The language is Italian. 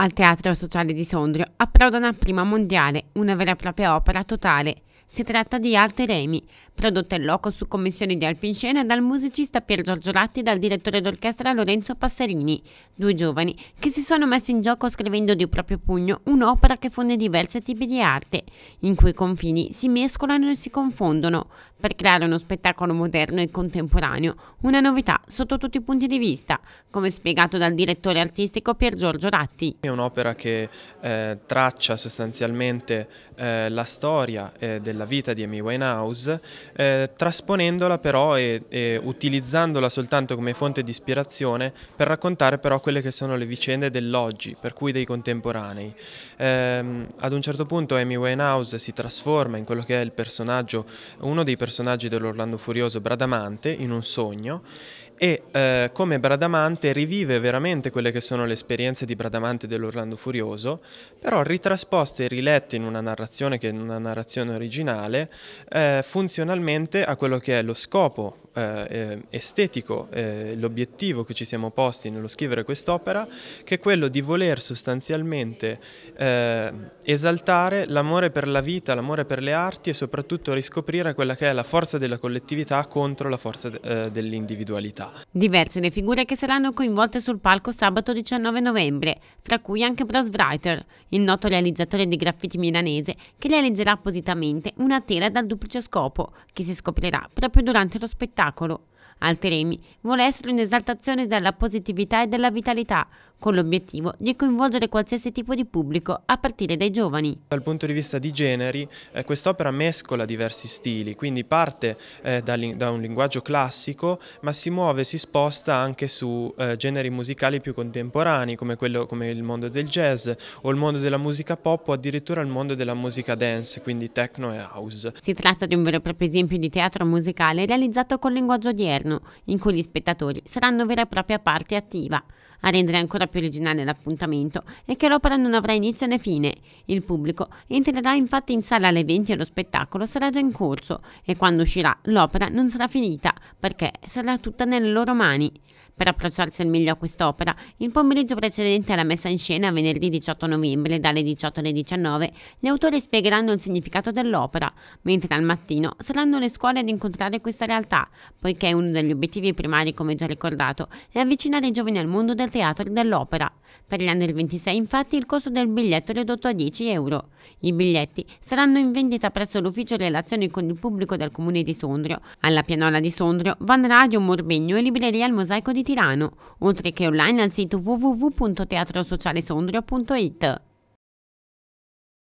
al Teatro Sociale di Sondrio, approdano a Prima Mondiale, una vera e propria opera totale si tratta di Arte Remi, prodotta in loco su commissione di Alpincena dal musicista Pier Giorgio Latti e dal direttore d'orchestra Lorenzo Passerini, due giovani che si sono messi in gioco scrivendo di proprio pugno un'opera che fonde diversi tipi di arte, in cui i confini si mescolano e si confondono, per creare uno spettacolo moderno e contemporaneo, una novità sotto tutti i punti di vista, come spiegato dal direttore artistico Pier Giorgio Latti. È un'opera che eh, traccia sostanzialmente eh, la storia eh, della della vita di Amy Winehouse, eh, trasponendola però e, e, utilizzandola soltanto come fonte di ispirazione per raccontare però quelle che sono le vicende dell'oggi, per cui dei contemporanei. Eh, ad un certo punto Amy Winehouse si trasforma in quello che è il personaggio, uno dei personaggi dell'Orlando Furioso, Bradamante, in un sogno e eh, come Bradamante rivive veramente quelle che sono le esperienze di Bradamante dell'Orlando Furioso, però ritrasposte e rilette in una narrazione che è una narrazione originale, eh, funzionalmente a quello che è lo scopo eh, eh, estetico, eh, l'obiettivo che ci siamo posti nello scrivere quest'opera, che è quello di voler sostanzialmente eh, esaltare l'amore per la vita, l'amore per le arti e soprattutto riscoprire quella che è la forza della collettività contro la forza de eh, dell'individualità. Diverse le figure che saranno coinvolte sul palco sabato 19 novembre, fra cui anche Bros Writer, il noto realizzatore di graffiti milanese, che realizzerà appositamente una tela dal duplice scopo, che si scoprirà proprio durante lo spettacolo spettacolo Alteremi vuole essere un'esaltazione della positività e della vitalità, con l'obiettivo di coinvolgere qualsiasi tipo di pubblico, a partire dai giovani. Dal punto di vista di generi, eh, quest'opera mescola diversi stili, quindi parte eh, da, da, un linguaggio classico, ma si muove, e si sposta anche su eh, generi musicali più contemporanei, come, quello, come il mondo del jazz, o il mondo della musica pop, o addirittura il mondo della musica dance, quindi techno e house. Si tratta di un vero e proprio esempio di teatro musicale realizzato col linguaggio odierno, giorno in cui gli spettatori saranno vera e propria parte attiva. A rendere ancora più originale l'appuntamento è che l'opera non avrà inizio né fine. Il pubblico entrerà infatti in sala alle 20 e lo spettacolo sarà già in corso e quando uscirà l'opera non sarà finita perché sarà tutta nelle loro mani per approcciarsi al meglio a quest'opera, il pomeriggio precedente alla messa in scena, venerdì 18 novembre, dalle 18 alle 19, gli autori spiegheranno il significato dell'opera, mentre al mattino saranno le scuole ad incontrare questa realtà, poiché uno degli obiettivi primari, come già ricordato, è avvicinare i giovani al mondo del teatro e dell'opera. Per gli anni 26, infatti, il costo del biglietto è ridotto a 10 euro. I biglietti saranno in vendita presso l'ufficio relazioni con il pubblico del comune di Sondrio, alla pianola di Sondrio, Van Radio Morbegno e libreria al Mosaico di Tirano, oltre che online al sito www.teatrosocialesondrio.it.